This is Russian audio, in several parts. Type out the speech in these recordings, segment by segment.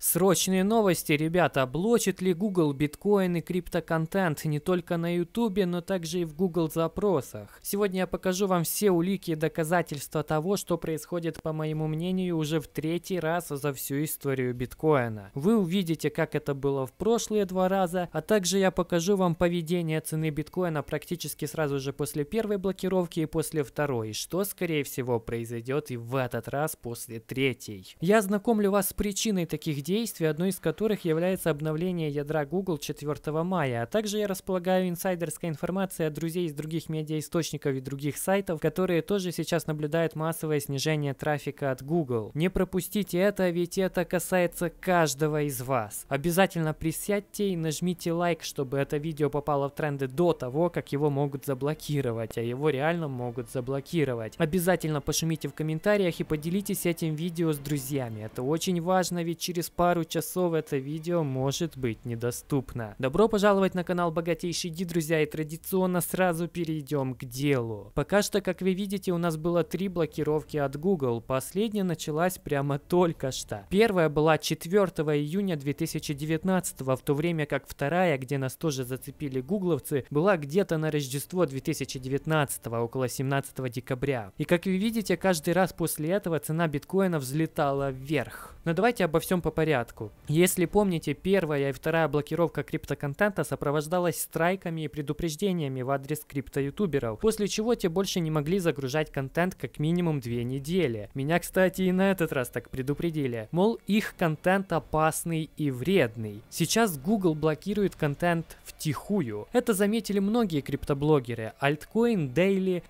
Срочные новости, ребята. Блочит ли Google биткоин и криптоконтент не только на YouTube, но также и в Google запросах? Сегодня я покажу вам все улики и доказательства того, что происходит, по моему мнению, уже в третий раз за всю историю биткоина. Вы увидите, как это было в прошлые два раза, а также я покажу вам поведение цены биткоина практически сразу же после первой блокировки и после второй, что, скорее всего, произойдет и в этот раз после третьей. Я знакомлю вас с причиной таких действий действий, одно из которых является обновление ядра Google 4 мая. А также я располагаю инсайдерской информацией от друзей из других медиаисточников и других сайтов, которые тоже сейчас наблюдают массовое снижение трафика от Google. Не пропустите это, ведь это касается каждого из вас. Обязательно присядьте и нажмите лайк, чтобы это видео попало в тренды до того, как его могут заблокировать, а его реально могут заблокировать. Обязательно пошумите в комментариях и поделитесь этим видео с друзьями. Это очень важно, ведь через пару часов это видео может быть недоступно. Добро пожаловать на канал Богатейший Ди, друзья, и традиционно сразу перейдем к делу. Пока что, как вы видите, у нас было три блокировки от Google. Последняя началась прямо только что. Первая была 4 июня 2019, в то время как вторая, где нас тоже зацепили гугловцы, была где-то на Рождество 2019, около 17 декабря. И как вы видите, каждый раз после этого цена биткоина взлетала вверх. Но давайте обо всем по порядку порядку. Если помните, первая и вторая блокировка криптоконтента сопровождалась страйками и предупреждениями в адрес крипто-ютуберов, после чего те больше не могли загружать контент как минимум две недели. Меня, кстати, и на этот раз так предупредили. Мол, их контент опасный и вредный. Сейчас Google блокирует контент втихую. Это заметили многие криптоблогеры. Altcoin Daily,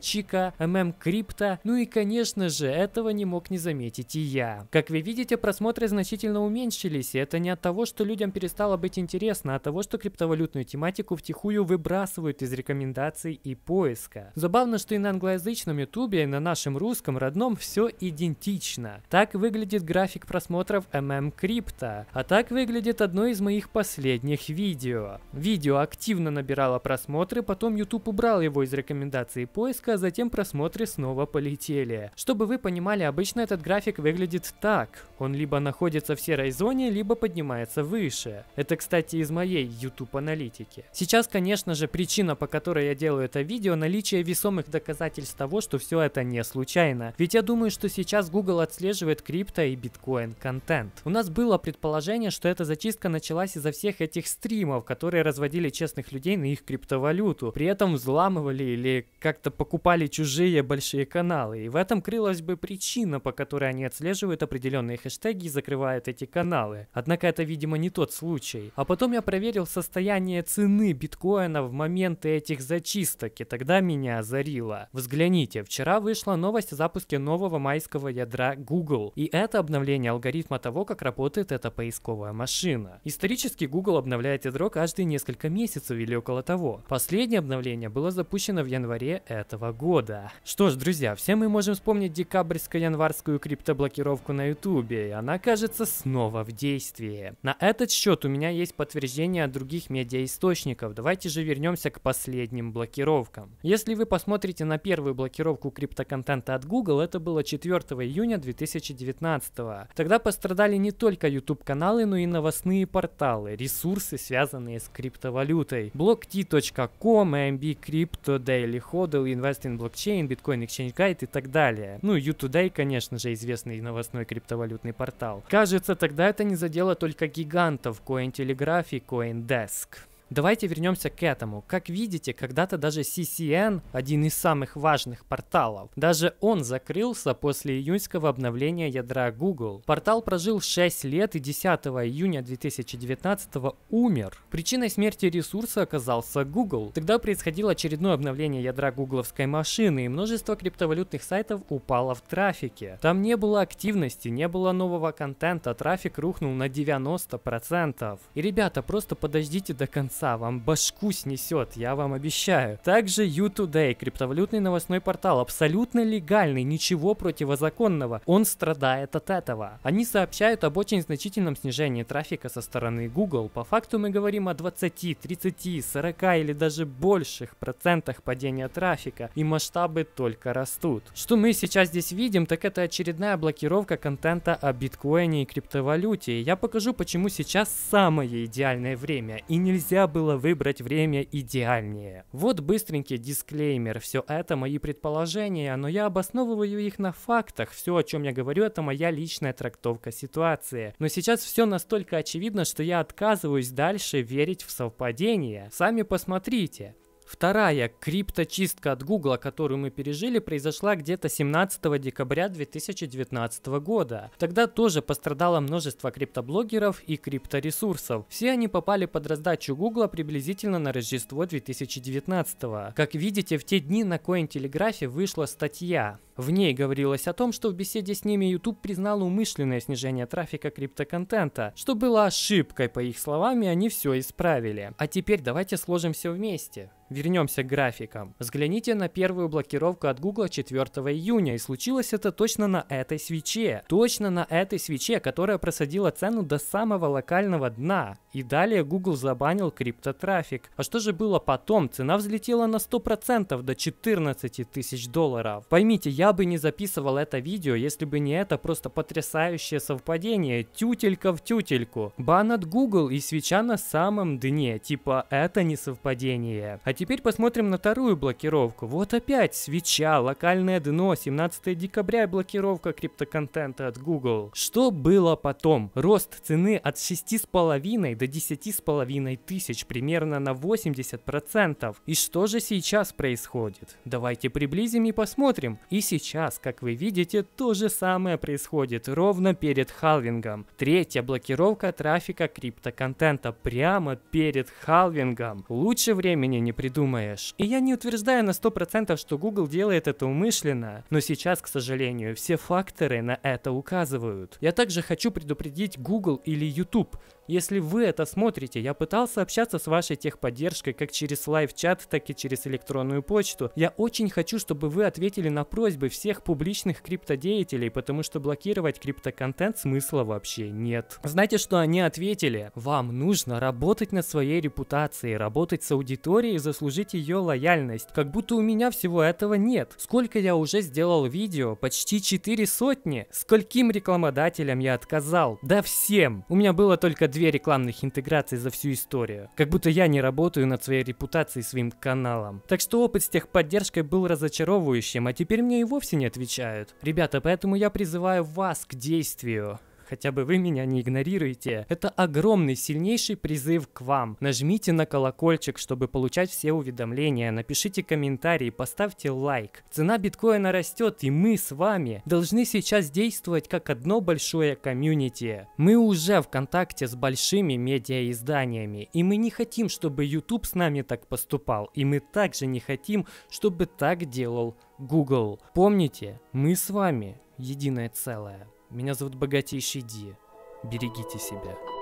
Чика, ММ Crypto. Ну и, конечно же, этого не мог не заметить и я. Как вы видите, просмотры значительно значительно уменьшились, и это не от того, что людям перестало быть интересно, а от того, что криптовалютную тематику втихую выбрасывают из рекомендаций и поиска. Забавно, что и на англоязычном ютубе, и на нашем русском родном все идентично. Так выглядит график просмотров MM Крипто, а так выглядит одно из моих последних видео. Видео активно набирало просмотры, потом YouTube убрал его из рекомендаций поиска, а затем просмотры снова полетели. Чтобы вы понимали, обычно этот график выглядит так. Он либо находится в серой зоне, либо поднимается выше. Это, кстати, из моей YouTube аналитики. Сейчас, конечно же, причина, по которой я делаю это видео, наличие весомых доказательств того, что все это не случайно. Ведь я думаю, что сейчас Google отслеживает крипто и биткоин контент. У нас было предположение, что эта зачистка началась из-за всех этих стримов, которые разводили честных людей на их криптовалюту, при этом взламывали или как-то покупали чужие большие каналы. И в этом крылась бы причина, по которой они отслеживают определенные хэштеги и закрывают эти каналы. Однако это, видимо, не тот случай. А потом я проверил состояние цены биткоина в моменты этих зачисток, и тогда меня озарило. Взгляните, вчера вышла новость о запуске нового майского ядра Google, и это обновление алгоритма того, как работает эта поисковая машина. Исторически Google обновляет ядро каждые несколько месяцев или около того. Последнее обновление было запущено в январе этого года. Что ж, друзья, все мы можем вспомнить декабрьско-январскую криптоблокировку на ютубе, она кажется снова в действии. На этот счет у меня есть подтверждение от других медиаисточников. Давайте же вернемся к последним блокировкам. Если вы посмотрите на первую блокировку криптоконтента от Google, это было 4 июня 2019. Тогда пострадали не только YouTube-каналы, но и новостные порталы, ресурсы, связанные с криптовалютой. Blockty.com, AMB Crypto, Daily Hodl, Invest in Blockchain, Bitcoin Exchange Guide и так далее. Ну, U-Today, конечно же, известный новостной криптовалютный портал. Каждый Кажется, тогда это не задело только гигантов CoinTelegraph и CoinDesk. Давайте вернемся к этому. Как видите, когда-то даже CCN, один из самых важных порталов, даже он закрылся после июньского обновления ядра Google. Портал прожил 6 лет и 10 июня 2019 умер. Причиной смерти ресурса оказался Google. Тогда происходило очередное обновление ядра гугловской машины, и множество криптовалютных сайтов упало в трафике. Там не было активности, не было нового контента, трафик рухнул на 90%. И ребята, просто подождите до конца конца, вам башку снесет, я вам обещаю. Также U2Day, криптовалютный новостной портал, абсолютно легальный, ничего противозаконного, он страдает от этого. Они сообщают об очень значительном снижении трафика со стороны Google, по факту мы говорим о 20, 30, 40 или даже больших процентах падения трафика, и масштабы только растут. Что мы сейчас здесь видим, так это очередная блокировка контента о биткоине и криптовалюте. Я покажу, почему сейчас самое идеальное время, и нельзя было выбрать время идеальнее. Вот быстренький дисклеймер. Все это мои предположения, но я обосновываю их на фактах. Все, о чем я говорю, это моя личная трактовка ситуации. Но сейчас все настолько очевидно, что я отказываюсь дальше верить в совпадение. Сами посмотрите. Вторая крипточистка от Гугла, которую мы пережили, произошла где-то 17 декабря 2019 года. Тогда тоже пострадало множество криптоблогеров и крипторесурсов. Все они попали под раздачу Гугла приблизительно на Рождество 2019. Как видите, в те дни на Cointelegraph вышла статья в ней говорилось о том, что в беседе с ними YouTube признал умышленное снижение трафика криптоконтента, что было ошибкой, по их словам, и они все исправили. А теперь давайте сложим все вместе. Вернемся к графикам. Взгляните на первую блокировку от Google 4 июня, и случилось это точно на этой свече. Точно на этой свече, которая просадила цену до самого локального дна. И далее Google забанил криптотрафик. А что же было потом? Цена взлетела на 100% до 14 тысяч долларов. Поймите, я я бы не записывал это видео, если бы не это просто потрясающее совпадение. Тютелька в тютельку. Бан от Google и свеча на самом дне. Типа, это не совпадение. А теперь посмотрим на вторую блокировку. Вот опять свеча, локальное дно, 17 декабря и блокировка криптоконтента от Google. Что было потом? Рост цены от 6,5 до 10,5 тысяч, примерно на 80%. И что же сейчас происходит? Давайте приблизим и посмотрим. И сейчас сейчас, как вы видите, то же самое происходит ровно перед халвингом. Третья блокировка трафика криптоконтента прямо перед халвингом. Лучше времени не придумаешь. И я не утверждаю на 100%, что Google делает это умышленно, но сейчас, к сожалению, все факторы на это указывают. Я также хочу предупредить Google или YouTube, если вы это смотрите, я пытался общаться с вашей техподдержкой как через лайв-чат, так и через электронную почту. Я очень хочу, чтобы вы ответили на просьбы всех публичных криптодеятелей, потому что блокировать криптоконтент смысла вообще нет. Знаете, что они ответили? Вам нужно работать над своей репутацией, работать с аудиторией и заслужить ее лояльность. Как будто у меня всего этого нет. Сколько я уже сделал видео? Почти 4 сотни. Скольким рекламодателям я отказал? Да всем. У меня было только две рекламных интеграции за всю историю. Как будто я не работаю над своей репутацией своим каналом. Так что опыт с техподдержкой был разочаровывающим, а теперь мне и вовсе не отвечают. Ребята, поэтому я призываю вас к действию хотя бы вы меня не игнорируете. Это огромный, сильнейший призыв к вам. Нажмите на колокольчик, чтобы получать все уведомления, напишите комментарий, поставьте лайк. Цена биткоина растет, и мы с вами должны сейчас действовать как одно большое комьюнити. Мы уже в контакте с большими медиаизданиями, и мы не хотим, чтобы YouTube с нами так поступал, и мы также не хотим, чтобы так делал Google. Помните, мы с вами единое целое. Меня зовут Богатейший Ди. Берегите себя.